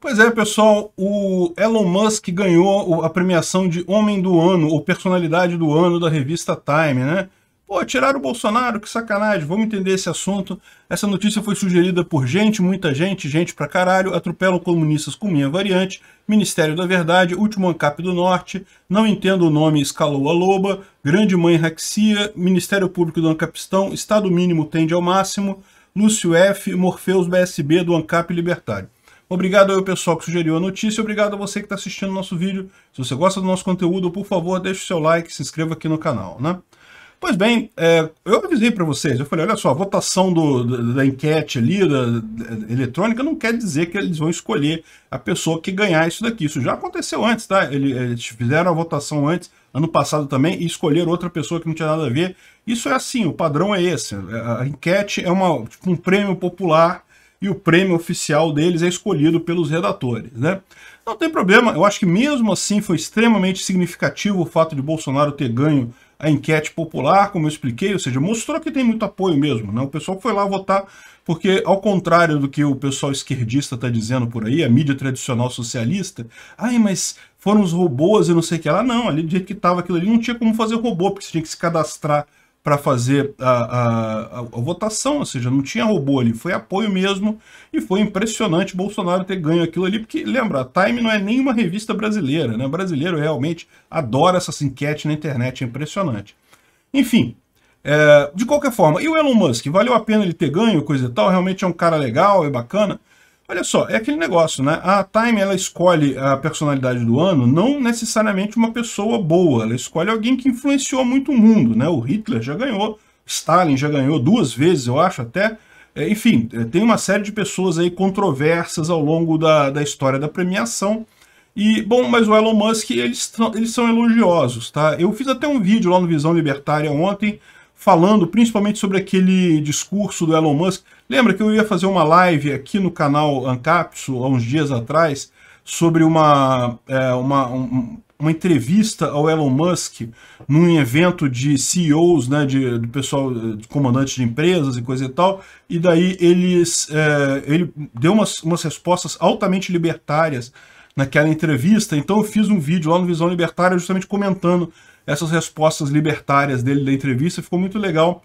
Pois é, pessoal, o Elon Musk ganhou a premiação de Homem do Ano, ou Personalidade do Ano da revista Time, né? Pô, tiraram o Bolsonaro, que sacanagem, vamos entender esse assunto. Essa notícia foi sugerida por gente, muita gente, gente pra caralho, atropelam comunistas com minha variante, Ministério da Verdade, Último Ancap do Norte, Não Entendo o Nome Escalou a Loba, Grande Mãe Raxia, Ministério Público do Ancapistão, Estado Mínimo Tende ao Máximo, Lúcio F, Morfeus BSB do Ancap Libertário. Obrigado ao pessoal que sugeriu a notícia, obrigado a você que está assistindo o nosso vídeo. Se você gosta do nosso conteúdo, por favor, deixe o seu like, se inscreva aqui no canal, né? Pois bem, é, eu avisei para vocês, eu falei, olha só, a votação do, da, da enquete ali, da, da, eletrônica, não quer dizer que eles vão escolher a pessoa que ganhar isso daqui. Isso já aconteceu antes, tá? Eles fizeram a votação antes, ano passado também, e escolheram outra pessoa que não tinha nada a ver. Isso é assim, o padrão é esse. A enquete é uma, tipo, um prêmio popular e o prêmio oficial deles é escolhido pelos redatores. Né? Não tem problema, eu acho que mesmo assim foi extremamente significativo o fato de Bolsonaro ter ganho a enquete popular, como eu expliquei, ou seja, mostrou que tem muito apoio mesmo. Né? O pessoal foi lá votar, porque ao contrário do que o pessoal esquerdista está dizendo por aí, a mídia tradicional socialista, ai, mas foram os robôs e não sei o que lá. Não, ali do jeito que estava aquilo ali, não tinha como fazer robô, porque você tinha que se cadastrar para fazer a, a, a, votação, ou seja, não tinha robô ali, foi apoio mesmo, e foi impressionante Bolsonaro ter ganho aquilo ali, porque, lembra, a Time não é nenhuma revista brasileira, né? O brasileiro realmente adora essas enquetes na internet, é impressionante. Enfim, é, de qualquer forma, e o Elon Musk, valeu a pena ele ter ganho, coisa e tal, realmente é um cara legal, é bacana, Olha só, é aquele negócio, né? A Time ela escolhe a personalidade do ano, não necessariamente uma pessoa boa. Ela escolhe alguém que influenciou muito o mundo, né? O Hitler já ganhou, Stalin já ganhou duas vezes, eu acho até. É, enfim, é, tem uma série de pessoas aí controversas ao longo da, da história da premiação. E, bom, mas o Elon Musk, eles, eles são elogiosos, tá? Eu fiz até um vídeo lá no Visão Libertária ontem falando principalmente sobre aquele discurso do Elon Musk. Lembra que eu ia fazer uma live aqui no canal Ancapso, há uns dias atrás, sobre uma, é, uma, um, uma entrevista ao Elon Musk num evento de CEOs, né, de, de pessoal, de comandantes de empresas e coisa e tal, e daí eles, é, ele deu umas, umas respostas altamente libertárias naquela entrevista, então eu fiz um vídeo lá no Visão Libertária justamente comentando essas respostas libertárias dele da entrevista, ficou muito legal.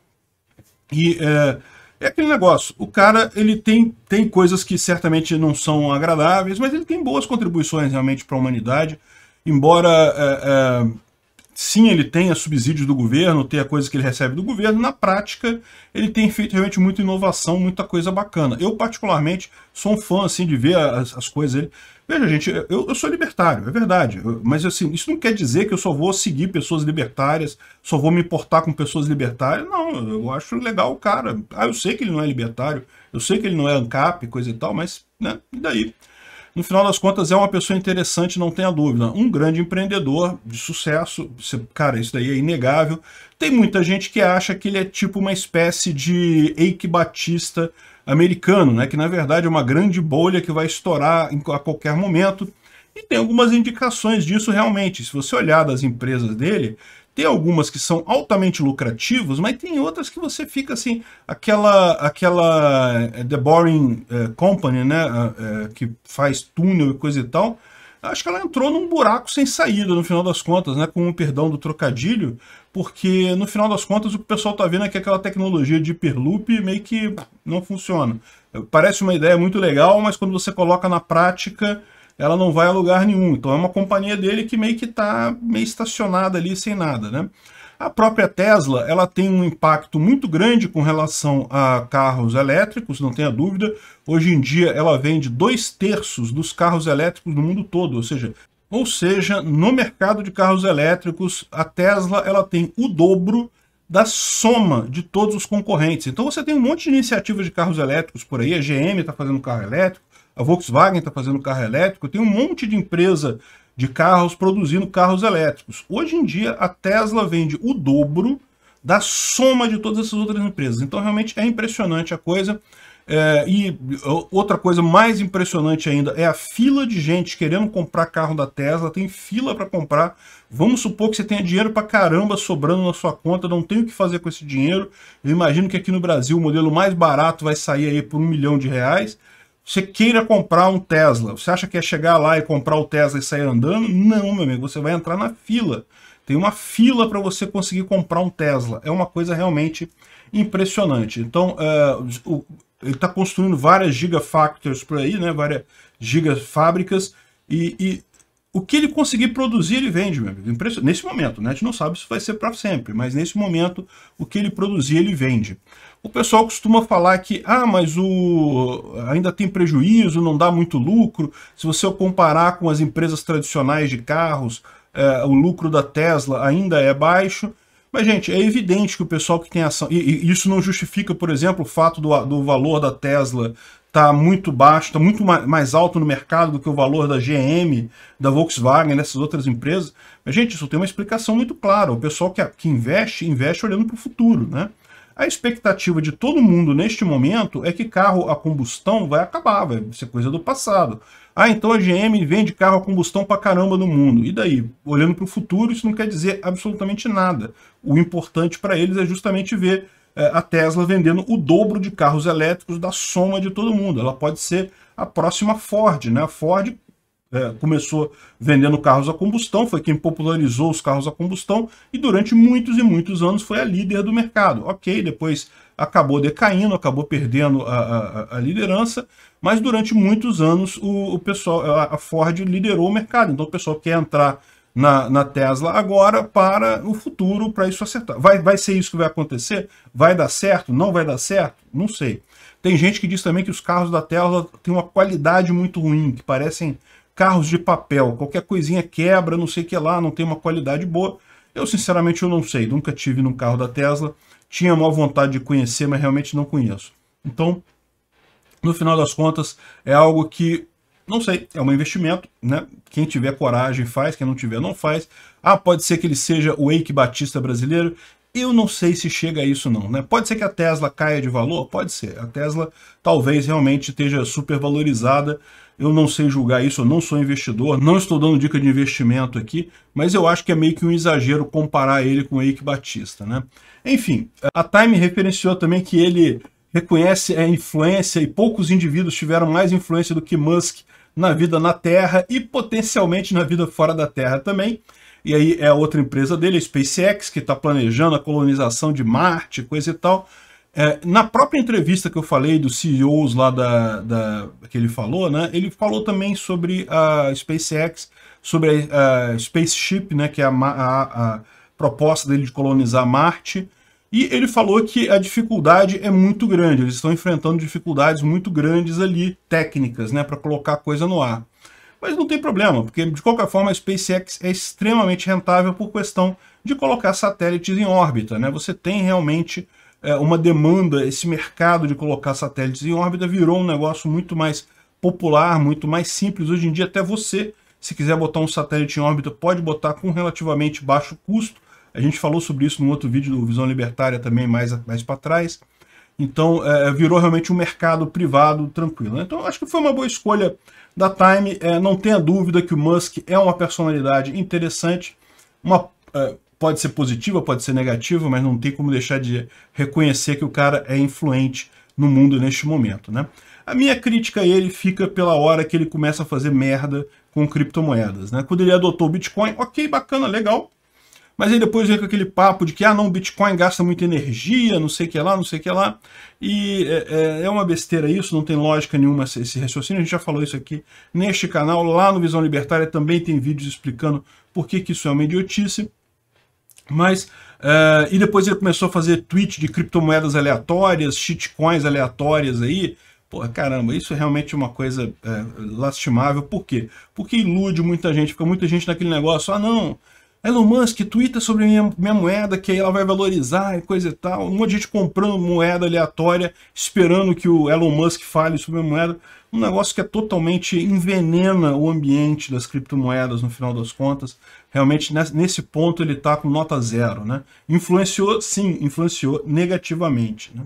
E é, é aquele negócio, o cara ele tem, tem coisas que certamente não são agradáveis, mas ele tem boas contribuições realmente para a humanidade, embora é, é, Sim, ele tenha subsídios do governo, tenha coisas que ele recebe do governo. Na prática, ele tem feito realmente muita inovação, muita coisa bacana. Eu, particularmente, sou um fã assim, de ver as, as coisas dele. Veja, gente, eu, eu, sou libertário, é verdade. Eu, mas assim, isso não quer dizer que eu só vou seguir pessoas libertárias, só vou me importar com pessoas libertárias. Não, eu acho legal o cara. Ah, eu sei que ele não é libertário, eu sei que ele não é ANCAP, coisa e tal, mas, né, e daí? no final das contas é uma pessoa interessante, não tenha dúvida. Um grande empreendedor de sucesso, cara, isso daí é inegável. Tem muita gente que acha que ele é tipo uma espécie de Eike Batista americano, né? que na verdade é uma grande bolha que vai estourar a qualquer momento. E tem algumas indicações disso realmente. Se você olhar das empresas dele, tem algumas que são altamente lucrativas, mas tem outras que você fica assim, aquela aquela eh, The Boring eh, Company, né, eh, que faz túnel e coisa e tal. Acho que ela entrou num buraco sem saída no final das contas, né, com o perdão do trocadilho, porque no final das contas o pessoal tá vendo é que aquela tecnologia de hiperloop meio que não funciona. Parece uma ideia muito legal, mas quando você coloca na prática, ela não vai a lugar nenhum. Então é uma companhia dele que meio que está meio estacionada ali sem nada, né? A própria Tesla ela tem um impacto muito grande com relação a carros elétricos, não tenha dúvida. Hoje em dia ela vende dois terços dos carros elétricos no mundo todo, ou seja, ou seja, no mercado de carros elétricos, a Tesla ela tem o dobro da soma de todos os concorrentes. Então você tem um monte de iniciativas de carros elétricos por aí, a GM está fazendo carro elétrico, a Volkswagen está fazendo carro elétrico, tem um monte de empresa de carros produzindo carros elétricos. Hoje em dia, a Tesla vende o dobro da soma de todas essas outras empresas. Então, realmente é impressionante a coisa. É, e outra coisa mais impressionante ainda é a fila de gente querendo comprar carro da Tesla, tem fila para comprar. Vamos supor que você tenha dinheiro para caramba sobrando na sua conta, não tem o que fazer com esse dinheiro. Eu imagino que aqui no Brasil o modelo mais barato vai sair aí por um milhão de reais você queira comprar um Tesla, você acha que é chegar lá e comprar o Tesla e sair andando? Não, meu amigo, você vai entrar na fila. Tem uma fila para você conseguir comprar um Tesla. É uma coisa realmente impressionante. Então, uh, o, ele está construindo várias gigafactories por aí, né? várias gigafábricas, e, e o que ele conseguir produzir, ele vende, meu amigo. Nesse momento, né? A gente não sabe se vai ser para sempre, mas nesse momento, o que ele produzir, ele vende. O pessoal costuma falar que, ah, mas o ainda tem prejuízo, não dá muito lucro. Se você comparar com as empresas tradicionais de carros, é, o lucro da Tesla ainda é baixo. Mas, gente, é evidente que o pessoal que tem ação... E, e isso não justifica, por exemplo, o fato do, do valor da Tesla está muito baixo, está muito mais alto no mercado do que o valor da GM, da Volkswagen, dessas outras empresas. Mas, gente, isso tem uma explicação muito clara. O pessoal que, que investe, investe olhando para o futuro, né? A expectativa de todo mundo neste momento é que carro a combustão vai acabar, vai ser coisa do passado. Ah, então a GM vende carro a combustão para caramba no mundo. E daí? Olhando para o futuro, isso não quer dizer absolutamente nada. O importante para eles é justamente ver é, a Tesla vendendo o dobro de carros elétricos da soma de todo mundo. Ela pode ser a próxima Ford, né? A Ford é, começou vendendo carros a combustão, foi quem popularizou os carros a combustão e durante muitos e muitos anos foi a líder do mercado. Ok, depois acabou decaindo, acabou perdendo a, a, a liderança, mas durante muitos anos o, o pessoal, a Ford liderou o mercado. Então o pessoal quer entrar na, na Tesla agora para o futuro, para isso acertar. Vai, vai ser isso que vai acontecer? Vai dar certo? Não vai dar certo? Não sei. Tem gente que diz também que os carros da Tesla têm uma qualidade muito ruim, que parecem carros de papel. Qualquer coisinha quebra, não sei o que lá, não tem uma qualidade boa. Eu, sinceramente, eu não sei. Nunca tive num carro da Tesla. Tinha maior vontade de conhecer, mas realmente não conheço. Então, no final das contas, é algo que não sei, é um investimento, né? Quem tiver coragem faz, quem não tiver não faz. Ah, pode ser que ele seja o Eike Batista brasileiro. Eu não sei se chega a isso não, né? Pode ser que a Tesla caia de valor? Pode ser. A Tesla talvez realmente esteja supervalorizada. Eu não sei julgar isso, eu não sou investidor, não estou dando dica de investimento aqui, mas eu acho que é meio que um exagero comparar ele com o Eike Batista, né? Enfim, a Time referenciou também que ele reconhece a influência e poucos indivíduos tiveram mais influência do que Musk na vida na Terra e potencialmente na vida fora da Terra também. E aí é outra empresa dele, a SpaceX, que está planejando a colonização de Marte, coisa e tal. É, na própria entrevista que eu falei dos CEOs lá da, da, que ele falou, né, ele falou também sobre a SpaceX, sobre a, a Spaceship, né, que é a, a, a proposta dele de colonizar Marte, e ele falou que a dificuldade é muito grande, eles estão enfrentando dificuldades muito grandes ali, técnicas, né, para colocar a coisa no ar. Mas não tem problema, porque de qualquer forma a SpaceX é extremamente rentável por questão de colocar satélites em órbita. Né? Você tem realmente é, uma demanda, esse mercado de colocar satélites em órbita virou um negócio muito mais popular, muito mais simples. Hoje em dia até você, se quiser botar um satélite em órbita, pode botar com relativamente baixo custo. A gente falou sobre isso num outro vídeo do Visão Libertária também, mais, mais para trás. Então, é, virou realmente um mercado privado tranquilo. Então, acho que foi uma boa escolha da Time. É, não tenha dúvida que o Musk é uma personalidade interessante. Uma, é, pode ser positiva, pode ser negativa, mas não tem como deixar de reconhecer que o cara é influente no mundo neste momento. Né? A minha crítica a ele fica pela hora que ele começa a fazer merda com criptomoedas. Né? Quando ele adotou o Bitcoin, ok, bacana, legal, mas aí depois vem com aquele papo de que, ah, não, Bitcoin gasta muita energia, não sei o que lá, não sei o que lá. E é, é, é uma besteira isso, não tem lógica nenhuma esse raciocínio. A gente já falou isso aqui neste canal, lá no Visão Libertária também tem vídeos explicando por que, que isso é uma idiotice. Mas, uh, e depois ele começou a fazer tweet de criptomoedas aleatórias, shitcoins aleatórias aí, Porra, caramba, isso é realmente uma coisa é, lastimável. Por quê? Porque ilude muita gente, fica muita gente naquele negócio, ah não, Elon Musk twitta sobre minha, minha moeda, que aí ela vai valorizar e coisa e tal. Um monte de gente comprando moeda aleatória, esperando que o Elon Musk fale sobre a moeda. Um negócio que é totalmente envenena o ambiente das criptomoedas no final das contas. Realmente, nesse ponto, ele está com nota zero. Né? Influenciou, sim, influenciou negativamente. Né?